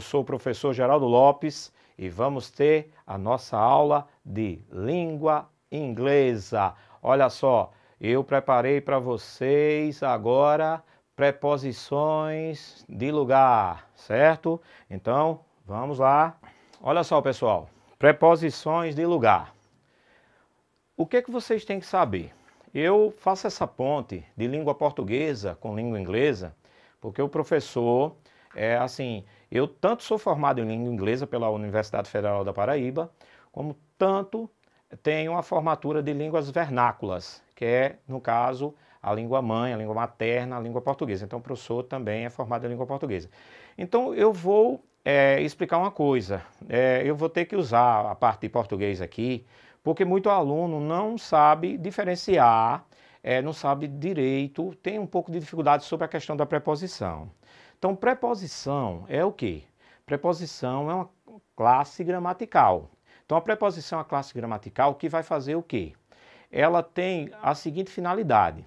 Eu sou o professor Geraldo Lopes e vamos ter a nossa aula de língua inglesa. Olha só, eu preparei para vocês agora preposições de lugar, certo? Então, vamos lá. Olha só, pessoal, preposições de lugar. O que é que vocês têm que saber? Eu faço essa ponte de língua portuguesa com língua inglesa, porque o professor é assim, eu tanto sou formado em língua inglesa pela Universidade Federal da Paraíba, como tanto tenho a formatura de línguas vernáculas, que é, no caso, a língua mãe, a língua materna, a língua portuguesa. Então, o professor também é formado em língua portuguesa. Então, eu vou é, explicar uma coisa. É, eu vou ter que usar a parte de português aqui, porque muito aluno não sabe diferenciar, é, não sabe direito, tem um pouco de dificuldade sobre a questão da preposição. Então, preposição é o quê? Preposição é uma classe gramatical. Então, a preposição é uma classe gramatical que vai fazer o quê? Ela tem a seguinte finalidade.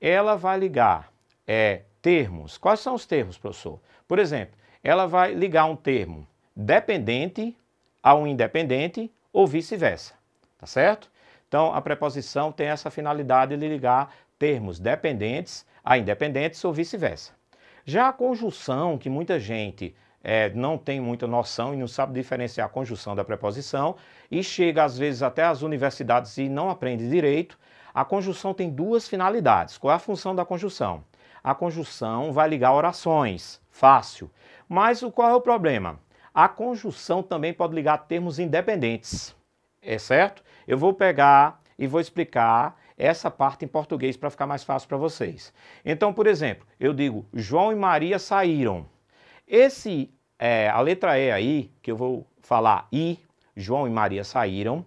Ela vai ligar é, termos. Quais são os termos, professor? Por exemplo, ela vai ligar um termo dependente a um independente ou vice-versa, tá certo? Então, a preposição tem essa finalidade de ligar termos dependentes a independentes ou vice-versa. Já a conjunção, que muita gente é, não tem muita noção e não sabe diferenciar a conjunção da preposição, e chega às vezes até às universidades e não aprende direito, a conjunção tem duas finalidades. Qual é a função da conjunção? A conjunção vai ligar orações, fácil. Mas qual é o problema? A conjunção também pode ligar termos independentes, é certo? Eu vou pegar e vou explicar essa parte em português para ficar mais fácil para vocês. Então, por exemplo, eu digo João e Maria saíram. Esse, é, a letra E aí, que eu vou falar I, João e Maria saíram.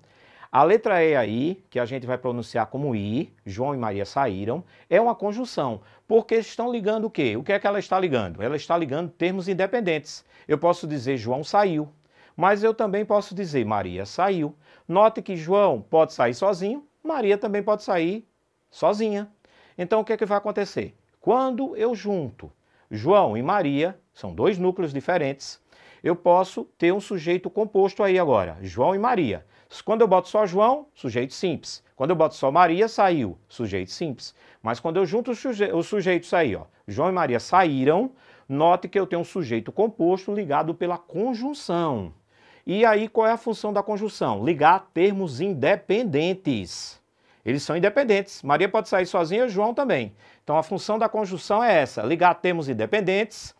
A letra E aí, que a gente vai pronunciar como I, João e Maria saíram, é uma conjunção, porque estão ligando o quê? O que é que ela está ligando? Ela está ligando termos independentes. Eu posso dizer João saiu, mas eu também posso dizer Maria saiu. Note que João pode sair sozinho, Maria também pode sair sozinha. Então o que é que vai acontecer? Quando eu junto João e Maria, são dois núcleos diferentes, eu posso ter um sujeito composto aí agora, João e Maria. Quando eu boto só João, sujeito simples. Quando eu boto só Maria, saiu, sujeito simples. Mas quando eu junto os, sujeitos aí, ó, João e Maria saíram, note que eu tenho um sujeito composto ligado pela conjunção. E aí, qual é a função da conjunção? Ligar termos independentes. Eles são independentes. Maria pode sair sozinha, João também. Então, a função da conjunção é essa: ligar termos independentes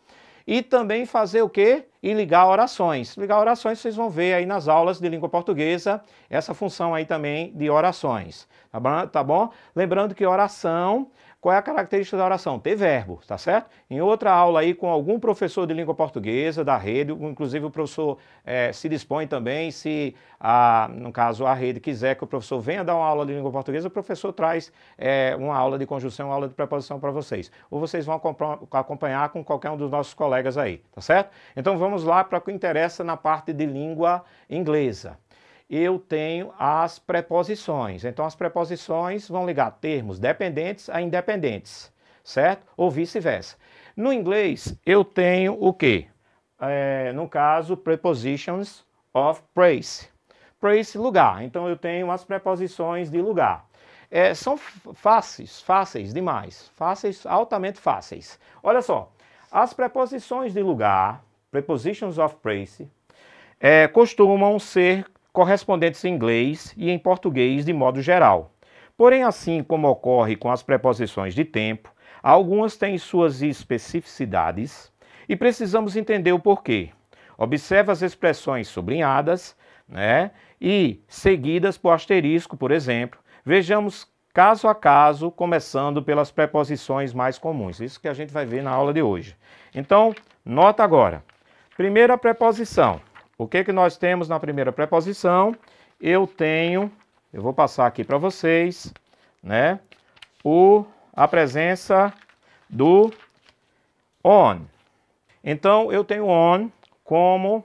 e também fazer o quê? E ligar orações. Ligar orações vocês vão ver aí nas aulas de língua portuguesa, essa função aí também de orações, tá bom? Tá bom? Lembrando que oração qual é a característica da oração? Ter verbo, tá certo? Em outra aula aí com algum professor de língua portuguesa da rede, inclusive o professor é, se dispõe também, se a, no caso a rede quiser que o professor venha dar uma aula de língua portuguesa, o professor traz é, uma aula de conjunção, uma aula de preposição para vocês. Ou vocês vão acompanhar com qualquer um dos nossos colegas aí, tá certo? Então vamos lá para o que interessa na parte de língua inglesa eu tenho as preposições. Então, as preposições vão ligar termos dependentes a independentes, certo? Ou vice-versa. No inglês, eu tenho o quê? É, no caso, prepositions of place. Place, lugar. Então, eu tenho as preposições de lugar. É, são fáceis, fáceis demais. Fáceis, altamente fáceis. Olha só, as preposições de lugar, prepositions of place, é, costumam ser correspondentes em inglês e em português de modo geral. Porém, assim como ocorre com as preposições de tempo, algumas têm suas especificidades e precisamos entender o porquê. Observe as expressões sublinhadas né, e seguidas por asterisco, por exemplo. Vejamos caso a caso, começando pelas preposições mais comuns. Isso que a gente vai ver na aula de hoje. Então, nota agora. Primeira preposição. O que, que nós temos na primeira preposição? Eu tenho, eu vou passar aqui para vocês, né? O, a presença do on. Então, eu tenho on como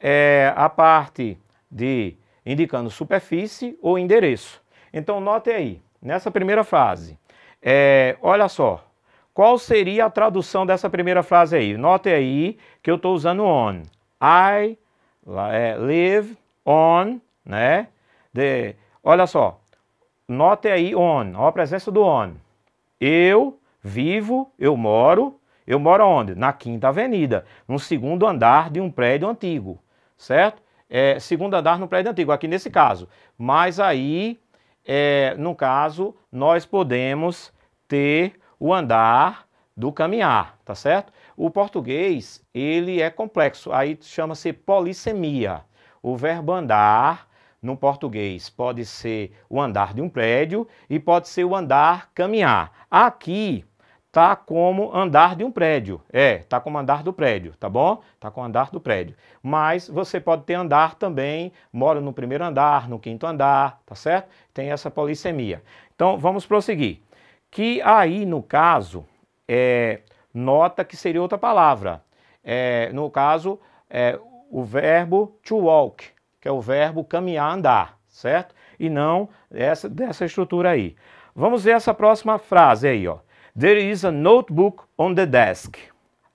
é, a parte de indicando superfície ou endereço. Então, note aí, nessa primeira frase, é, olha só, qual seria a tradução dessa primeira frase aí? Note aí que eu estou usando on. I é, live on, né? The, olha só, note aí on, ó a presença do on. Eu vivo, eu moro, eu moro onde? Na Quinta Avenida, no segundo andar de um prédio antigo, certo? É, segundo andar no prédio antigo, aqui nesse caso. Mas aí, é, no caso, nós podemos ter o andar do caminhar, tá certo? O português, ele é complexo, aí chama-se polissemia. O verbo andar no português pode ser o andar de um prédio e pode ser o andar caminhar. Aqui tá como andar de um prédio. É, tá como andar do prédio, tá bom? Tá com andar do prédio. Mas você pode ter andar também, mora no primeiro andar, no quinto andar, tá certo? Tem essa polissemia. Então, vamos prosseguir. Que aí, no caso, é nota que seria outra palavra. É, no caso, é, o verbo to walk, que é o verbo caminhar, andar, certo? E não essa, dessa estrutura aí. Vamos ver essa próxima frase aí, ó. There is a notebook on the desk.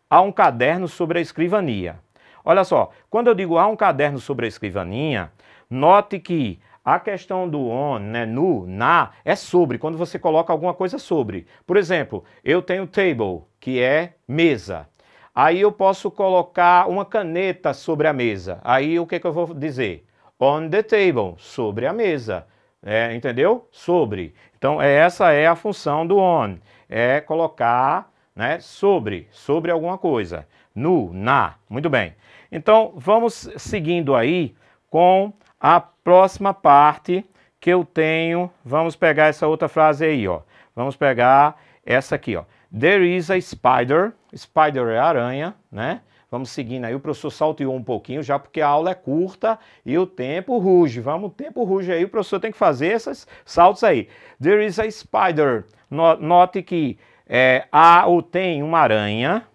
Há um caderno sobre a escrivania. Olha só, quando eu digo há um caderno sobre a escrivaninha, note que a questão do on, né, no, na, é sobre, quando você coloca alguma coisa sobre. Por exemplo, eu tenho table, que é mesa. Aí eu posso colocar uma caneta sobre a mesa. Aí o que, que eu vou dizer? On the table, sobre a mesa. É, entendeu? Sobre. Então, é, essa é a função do on. É colocar né, sobre, sobre alguma coisa. No, na. Muito bem. Então, vamos seguindo aí com a próxima parte que eu tenho, vamos pegar essa outra frase aí, ó. Vamos pegar essa aqui, ó. There is a spider. Spider é aranha, né? Vamos seguindo aí. O professor salteou um pouquinho já porque a aula é curta e o tempo ruge. Vamos, o tempo ruge aí. O professor tem que fazer esses saltos aí. There is a spider. Note que é, há ou tem uma aranha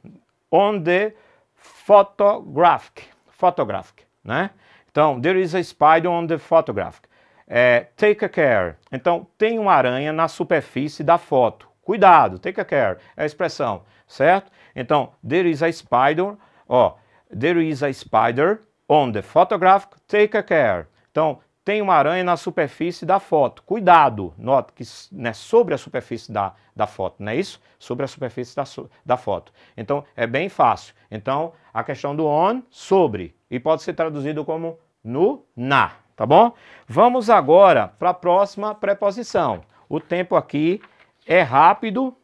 on the photographic. Photographic, né? Então, there is a spider on the photograph. É, take a care. Então, tem uma aranha na superfície da foto. Cuidado, take a care. É a expressão, certo? Então, there is a spider, ó, there is a spider on the photograph, take a care. Então, tem uma aranha na superfície da foto. Cuidado, nota que né, sobre a superfície da, da foto, não é isso? Sobre a superfície da, da foto. Então, é bem fácil. Então, a questão do on, sobre, e pode ser traduzido como no na, tá bom? Vamos agora para a próxima preposição. O tempo aqui é rápido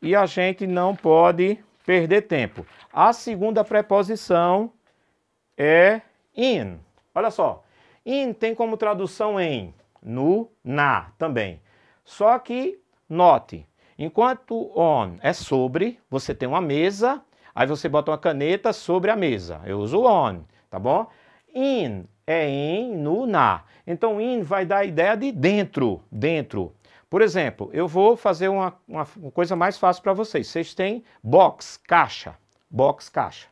e a gente não pode perder tempo. A segunda preposição é in. Olha só, in tem como tradução em, no, na também. Só que, note, enquanto on é sobre, você tem uma mesa, aí você bota uma caneta sobre a mesa. Eu uso on, tá bom? In é em, no, na. Então, in vai dar a ideia de dentro, dentro. Por exemplo, eu vou fazer uma, uma coisa mais fácil para vocês. Vocês têm box, caixa, box, caixa.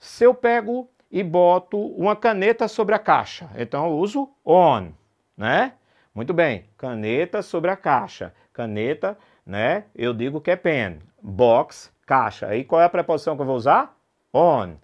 Se eu pego e boto uma caneta sobre a caixa, então eu uso on, né? Muito bem, caneta sobre a caixa, caneta, né? Eu digo que é pen, box, caixa. Aí qual é a preposição que eu vou usar? On.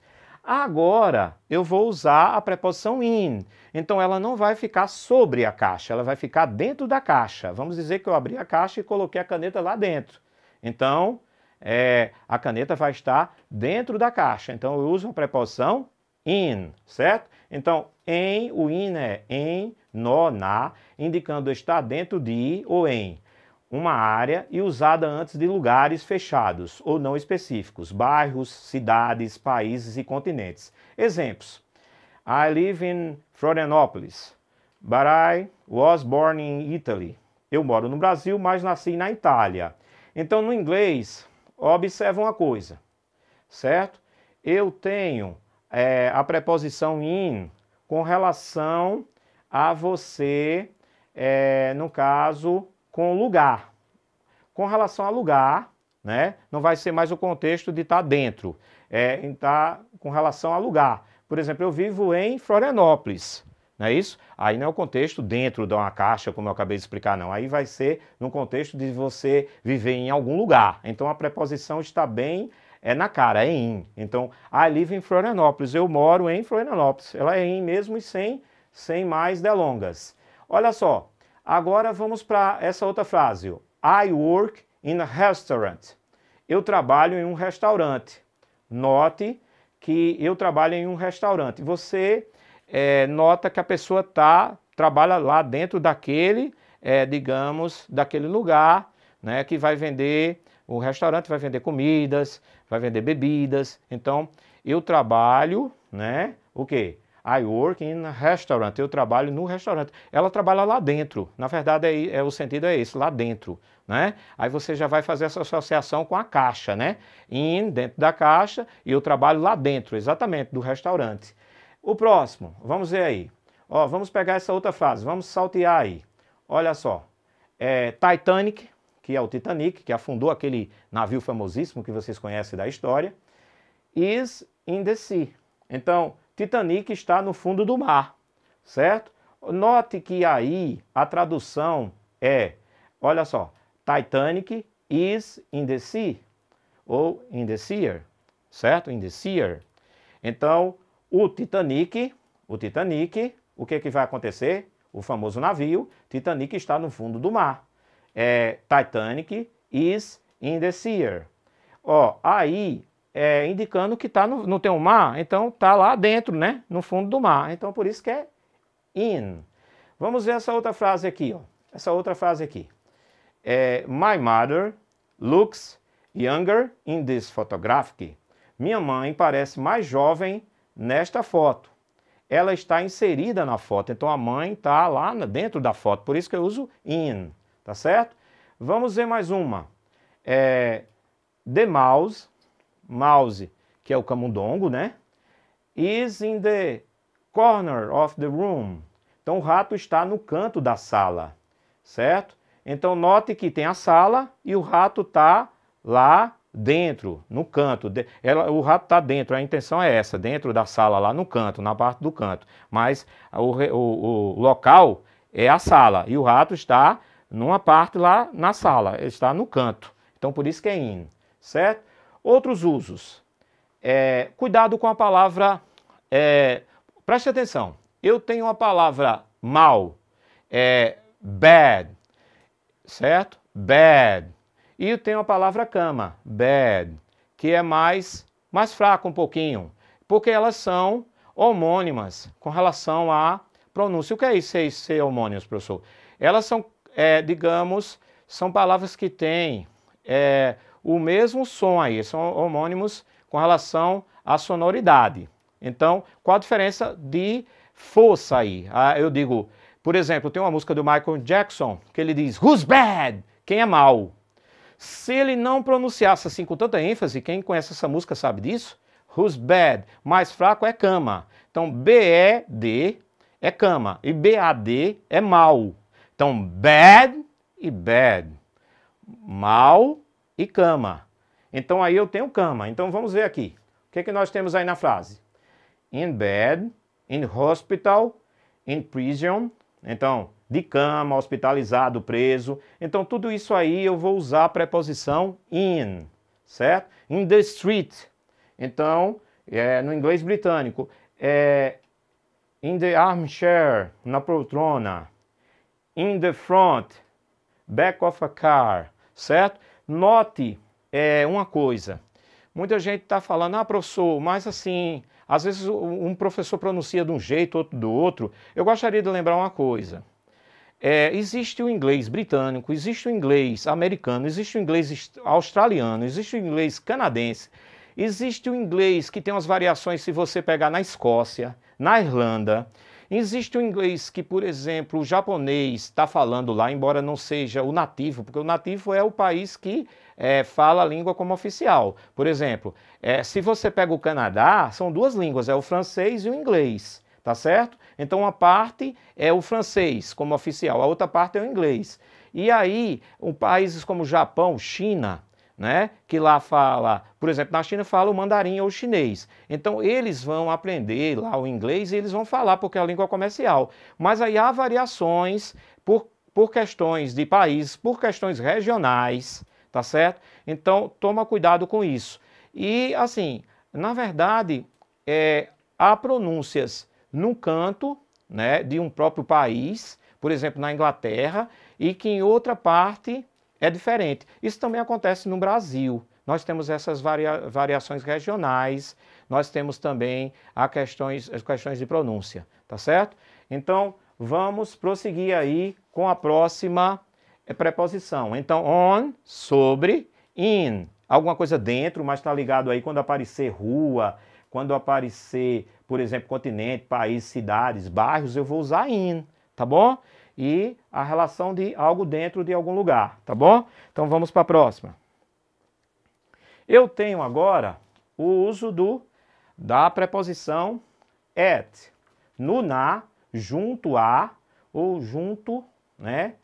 Agora eu vou usar a preposição in. Então ela não vai ficar sobre a caixa, ela vai ficar dentro da caixa. Vamos dizer que eu abri a caixa e coloquei a caneta lá dentro. Então é, a caneta vai estar dentro da caixa. Então eu uso a preposição in, certo? Então em, o in é em, no, na, indicando estar dentro de ou em uma área e usada antes de lugares fechados ou não específicos, bairros, cidades, países e continentes. Exemplos: I live in Florianópolis, but I was born in Italy. Eu moro no Brasil, mas nasci na Itália. Então, no inglês, observa uma coisa, certo? Eu tenho é, a preposição in com relação a você, é, no caso, com lugar. Com relação a lugar, né, não vai ser mais o contexto de estar tá dentro, é estar tá com relação a lugar. Por exemplo, eu vivo em Florianópolis, não é isso? Aí não é o contexto dentro de uma caixa, como eu acabei de explicar, não. Aí vai ser no contexto de você viver em algum lugar. Então a preposição está bem é na cara, é em. Então, I ah, live em Florianópolis, eu moro em Florianópolis. Ela é em mesmo e sem, sem mais delongas. Olha só, Agora vamos para essa outra frase. I work in a restaurant. Eu trabalho em um restaurante. Note que eu trabalho em um restaurante. Você é, nota que a pessoa tá, trabalha lá dentro daquele, é, digamos, daquele lugar né, que vai vender, o restaurante vai vender comidas, vai vender bebidas. Então, eu trabalho, né, o quê? I work in a restaurant. Eu trabalho no restaurante. Ela trabalha lá dentro. Na verdade, é, é, o sentido é esse, lá dentro. Né? Aí você já vai fazer essa associação com a caixa, né? In, dentro da caixa, e eu trabalho lá dentro, exatamente, do restaurante. O próximo, vamos ver aí. Ó, vamos pegar essa outra frase, vamos saltear aí. Olha só. É, Titanic, que é o Titanic, que afundou aquele navio famosíssimo que vocês conhecem da história, is in the sea. Então, Titanic está no fundo do mar, certo? Note que aí a tradução é, olha só, Titanic is in the sea, ou in the sea, certo? In the sea. Então, o Titanic, o Titanic, o que, é que vai acontecer? O famoso navio, Titanic está no fundo do mar. É, Titanic is in the sea. Ó, aí é, indicando que tá no, não tem um mar, então tá lá dentro, né? No fundo do mar. Então por isso que é in. Vamos ver essa outra frase aqui, ó. Essa outra frase aqui. É, My mother looks younger in this photographic. Minha mãe parece mais jovem nesta foto. Ela está inserida na foto, então a mãe está lá dentro da foto, por isso que eu uso in, tá certo? Vamos ver mais uma. É, the mouse mouse, que é o camundongo, né? Is in the corner of the room. Então o rato está no canto da sala, certo? Então note que tem a sala e o rato está lá dentro, no canto. Ela, o rato está dentro, a intenção é essa, dentro da sala, lá no canto, na parte do canto. Mas o, o, o local é a sala e o rato está numa parte lá na sala, ele está no canto. Então por isso que é in, certo? Outros usos. É, cuidado com a palavra. É, preste atenção. Eu tenho a palavra mal, é bad, certo? Bad. E eu tenho a palavra cama, bad, que é mais, mais fraca um pouquinho, porque elas são homônimas com relação à pronúncia. O que é isso, aí, ser homônimos, professor? Elas são, é, digamos, são palavras que têm é, o mesmo som aí, são homônimos com relação à sonoridade. Então, qual a diferença de força aí? Ah, eu digo, por exemplo, tem uma música do Michael Jackson que ele diz Who's bad? Quem é mal? Se ele não pronunciasse assim com tanta ênfase, quem conhece essa música sabe disso? Who's bad? Mais fraco é cama. Então, B-E-D é cama e B-A-D é mal. Então, bad e bad. Mal e cama. Então aí eu tenho cama. Então vamos ver aqui. O que, é que nós temos aí na frase? In bed, in hospital, in prison. Então, de cama, hospitalizado, preso. Então tudo isso aí eu vou usar a preposição in, certo? In the street. Então, é, no inglês britânico, é in the armchair, na poltrona, in the front, back of a car, certo? Note é, uma coisa: muita gente está falando, ah, professor, mas assim, às vezes um professor pronuncia de um jeito, outro do outro. Eu gostaria de lembrar uma coisa. É, existe o inglês britânico, existe o inglês americano, existe o inglês australiano, existe o inglês canadense, existe o inglês que tem umas variações se você pegar na Escócia, na Irlanda, Existe o inglês que, por exemplo, o japonês está falando lá, embora não seja o nativo, porque o nativo é o país que é, fala a língua como oficial. Por exemplo, é, se você pega o Canadá, são duas línguas, é o francês e o inglês, tá certo? Então, uma parte é o francês como oficial, a outra parte é o inglês. E aí, um, países como Japão, China, né? que lá fala, por exemplo, na China fala o mandarim ou o chinês. Então eles vão aprender lá o inglês e eles vão falar porque é a língua comercial. Mas aí há variações por, por questões de país, por questões regionais, tá certo? Então toma cuidado com isso. E assim, na verdade, é, há pronúncias num canto né, de um próprio país, por exemplo, na Inglaterra, e que em outra parte é diferente. Isso também acontece no Brasil. Nós temos essas varia variações regionais, nós temos também a questões, as questões de pronúncia, tá certo? Então, vamos prosseguir aí com a próxima eh, preposição. Então, on, sobre, in, alguma coisa dentro, mas está ligado aí quando aparecer rua, quando aparecer, por exemplo, continente, país, cidades, bairros, eu vou usar in, tá bom? e a relação de algo dentro de algum lugar, tá bom? Então vamos para a próxima. Eu tenho agora o uso do da preposição at no na junto a ou junto, né,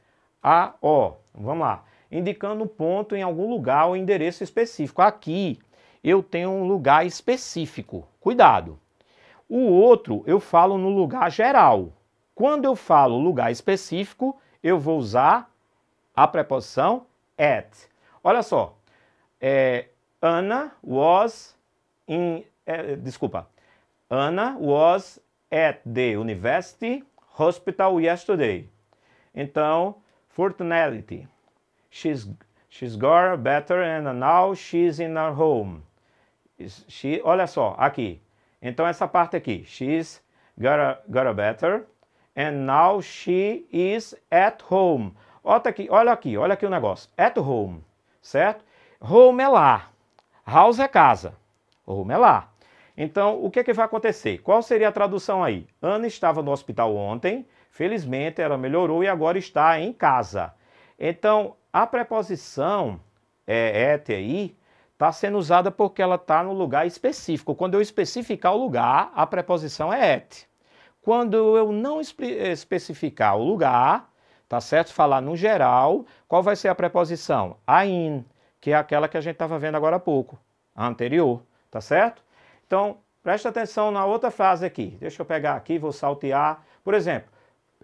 a o. Vamos lá. Indicando um ponto em algum lugar ou um endereço específico. Aqui eu tenho um lugar específico. Cuidado. O outro eu falo no lugar geral. Quando eu falo lugar específico, eu vou usar a preposição at. Olha só, é, Anna was in, é, desculpa, Anna was at the university hospital yesterday. Então, fortunately, she's she's got better and now she's in her home. She, olha só, aqui. Então essa parte aqui, she's got, a, got a better And now she is at home. Olha aqui, olha aqui, olha aqui o negócio. At home, certo? Home é lá. House é casa. Home é lá. Então, o que, é que vai acontecer? Qual seria a tradução aí? Ana estava no hospital ontem, felizmente ela melhorou e agora está em casa. Então, a preposição é, at aí está sendo usada porque ela está no lugar específico. Quando eu especificar o lugar, a preposição é at. Quando eu não especificar o lugar, tá certo? Falar no geral, qual vai ser a preposição? in, que é aquela que a gente estava vendo agora há pouco, a anterior, tá certo? Então, presta atenção na outra frase aqui. Deixa eu pegar aqui, vou saltear. Por exemplo,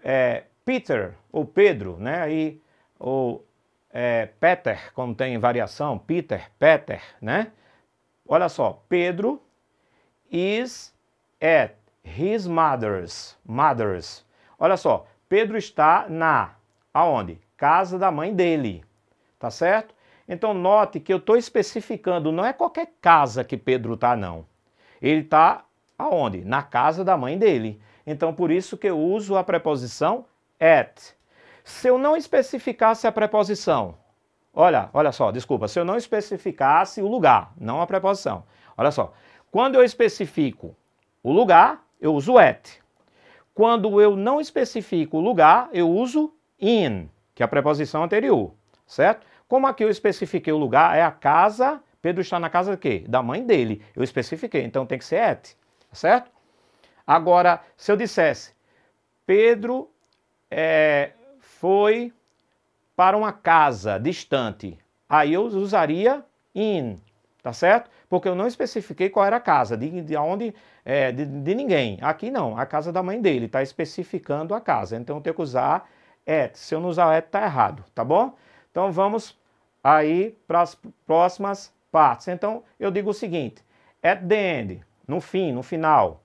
é, Peter ou Pedro, né? Aí, ou é, Peter, como tem variação, Peter, Peter, né? Olha só, Pedro is at His mother's. Mother's. Olha só, Pedro está na aonde? Casa da mãe dele. Tá certo? Então note que eu estou especificando, não é qualquer casa que Pedro está, não. Ele está aonde? Na casa da mãe dele. Então por isso que eu uso a preposição at. Se eu não especificasse a preposição, olha, olha só, desculpa, se eu não especificasse o lugar, não a preposição. Olha só, quando eu especifico o lugar, eu uso at. Quando eu não especifico o lugar, eu uso in, que é a preposição anterior, certo? Como aqui eu especifiquei o lugar, é a casa, Pedro está na casa de quê? Da mãe dele. Eu especifiquei, então tem que ser at, tá certo? Agora, se eu dissesse, Pedro é, foi para uma casa distante, aí eu usaria in, tá certo? Porque eu não especifiquei qual era a casa, de, de onde, é, de, de, ninguém. Aqui não, a casa da mãe dele, tá especificando a casa. Então eu tenho que usar at. Se eu não usar at, tá errado, tá bom? Então vamos aí para as próximas partes. Então eu digo o seguinte: at the end, no fim, no final,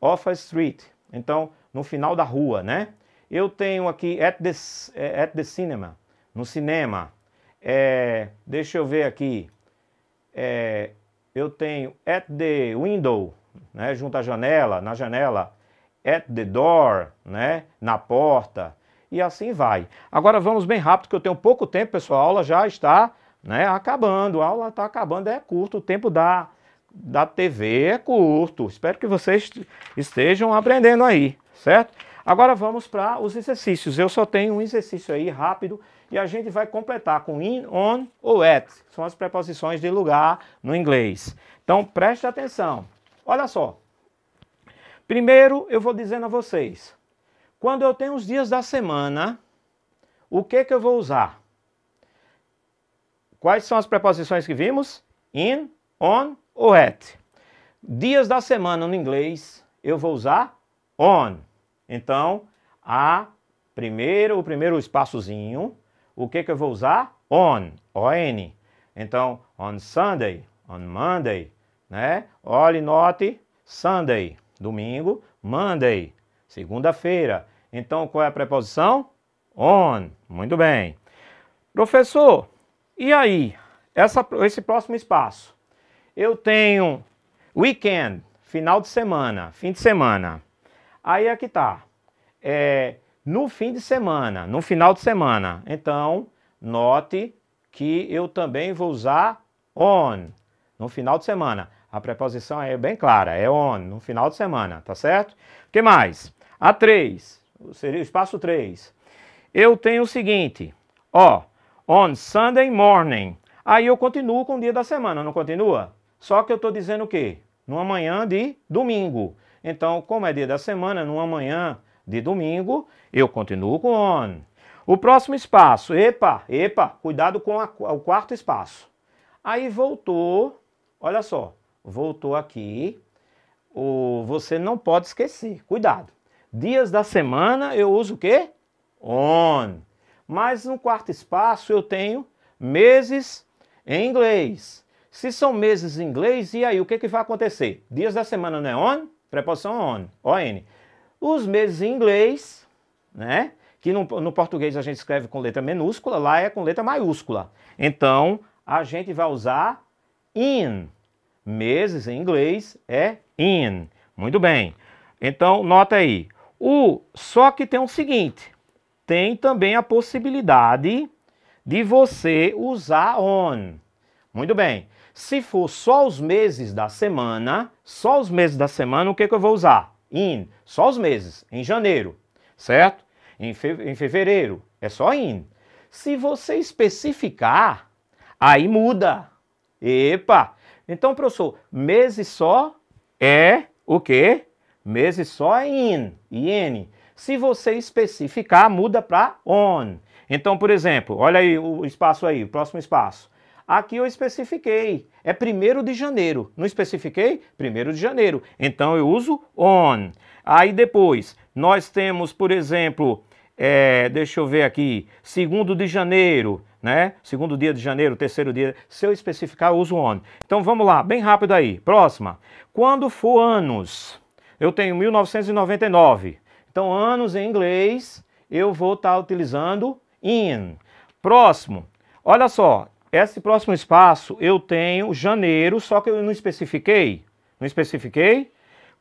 off a street. Então, no final da rua, né? Eu tenho aqui at the, é, at the cinema, no cinema. É, deixa eu ver aqui é, eu tenho at the window, né, junto à janela, na janela, at the door, né, na porta, e assim vai. Agora vamos bem rápido, que eu tenho pouco tempo, pessoal, a aula já está né, acabando, a aula está acabando, é curto, o tempo da, da TV é curto. Espero que vocês estejam aprendendo aí, certo? Agora vamos para os exercícios. Eu só tenho um exercício aí rápido, e a gente vai completar com in, on ou at, são as preposições de lugar no inglês. Então preste atenção. Olha só. Primeiro eu vou dizendo a vocês, quando eu tenho os dias da semana, o que que eu vou usar? Quais são as preposições que vimos? In, on ou at. Dias da semana no inglês, eu vou usar on. Então, a primeiro, o primeiro espaçozinho o que, que eu vou usar? On, O-N. Então, on Sunday, on Monday, né? Olhe, note, Sunday, domingo, Monday, segunda-feira. Então, qual é a preposição? On. Muito bem. Professor, e aí? Essa, esse próximo espaço. Eu tenho weekend, final de semana, fim de semana. Aí é que tá. É, no fim de semana, no final de semana. Então, note que eu também vou usar on no final de semana. A preposição é bem clara, é on no final de semana, tá certo? O que mais? A 3, seria o espaço 3. Eu tenho o seguinte, ó, on Sunday morning. Aí eu continuo com o dia da semana, não continua? Só que eu estou dizendo o quê? Numa manhã de domingo. Então, como é dia da semana, numa manhã de domingo, eu continuo com on. O próximo espaço, epa, epa, cuidado com a, o quarto espaço. Aí voltou, olha só, voltou aqui, o, você não pode esquecer, cuidado. Dias da semana eu uso o quê? On. Mas no quarto espaço eu tenho meses em inglês. Se são meses em inglês, e aí o que, que vai acontecer? Dias da semana não é on? Preposição on, o n os meses em inglês, né? Que no, no português a gente escreve com letra minúscula, lá é com letra maiúscula. Então, a gente vai usar in. Meses em inglês é in. Muito bem. Então, nota aí. O só que tem o seguinte, tem também a possibilidade de você usar on. Muito bem. Se for só os meses da semana, só os meses da semana, o que, que eu vou usar? in, só os meses, em janeiro, certo? Em, fe em fevereiro, é só in. Se você especificar, aí muda. Epa! Então, professor, meses só é o quê? Meses só é in, in. Se você especificar, muda para on. Então, por exemplo, olha aí o espaço aí, o próximo espaço. Aqui eu especifiquei. É 1 de janeiro. Não especifiquei? 1 de janeiro. Então eu uso on. Aí depois, nós temos, por exemplo, é, deixa eu ver aqui, 2 de janeiro, né? Segundo dia de janeiro, terceiro dia. Se eu especificar, eu uso on. Então vamos lá, bem rápido aí. Próxima. Quando for anos, eu tenho 1999. Então, anos em inglês, eu vou estar tá utilizando in. Próximo. Olha só, esse próximo espaço eu tenho janeiro, só que eu não especifiquei. Não especifiquei?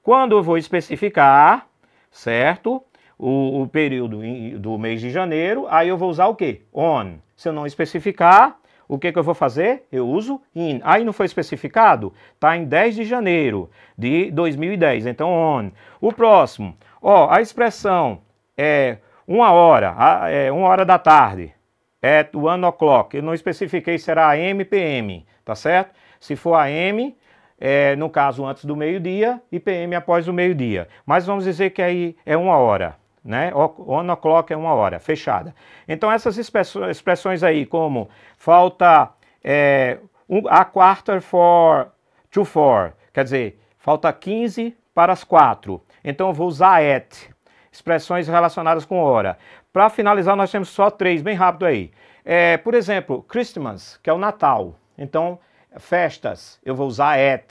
Quando eu vou especificar, certo? O, o período do mês de janeiro, aí eu vou usar o quê? On. Se eu não especificar, o que, que eu vou fazer? Eu uso in. Aí não foi especificado? Está em 10 de janeiro de 2010, então on. O próximo, ó, a expressão é uma hora, é uma hora da tarde at one o'clock. Eu não especifiquei se era AM, PM, tá certo? Se for AM, é, no caso antes do meio-dia e PM após o meio-dia. Mas vamos dizer que aí é uma hora, né? One o'clock é uma hora, fechada. Então essas expressões aí como falta é, um, a quarter for to four, quer dizer, falta 15 para as quatro. Então eu vou usar at, expressões relacionadas com hora. Para finalizar, nós temos só três, bem rápido aí. É, por exemplo, Christmas, que é o Natal. Então, festas, eu vou usar et,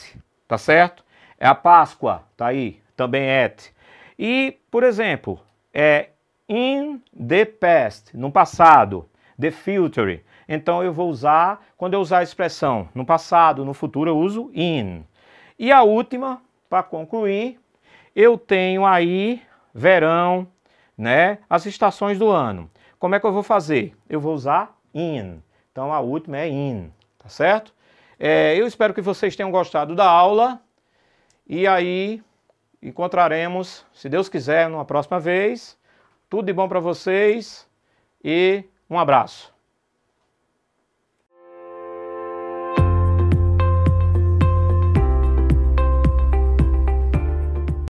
tá certo? É a Páscoa, tá aí, também et. E, por exemplo, é in the past, no passado, the future. Então eu vou usar, quando eu usar a expressão no passado, no futuro, eu uso in. E a última, para concluir, eu tenho aí verão, né, as estações do ano. Como é que eu vou fazer? Eu vou usar in. Então a última é in, tá certo? É, eu espero que vocês tenham gostado da aula e aí encontraremos, se Deus quiser, numa próxima vez. Tudo de bom para vocês e um abraço.